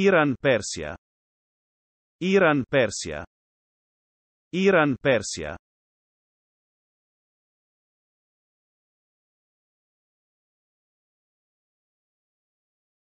Iran-Persia Iran-Persia Iran-Persia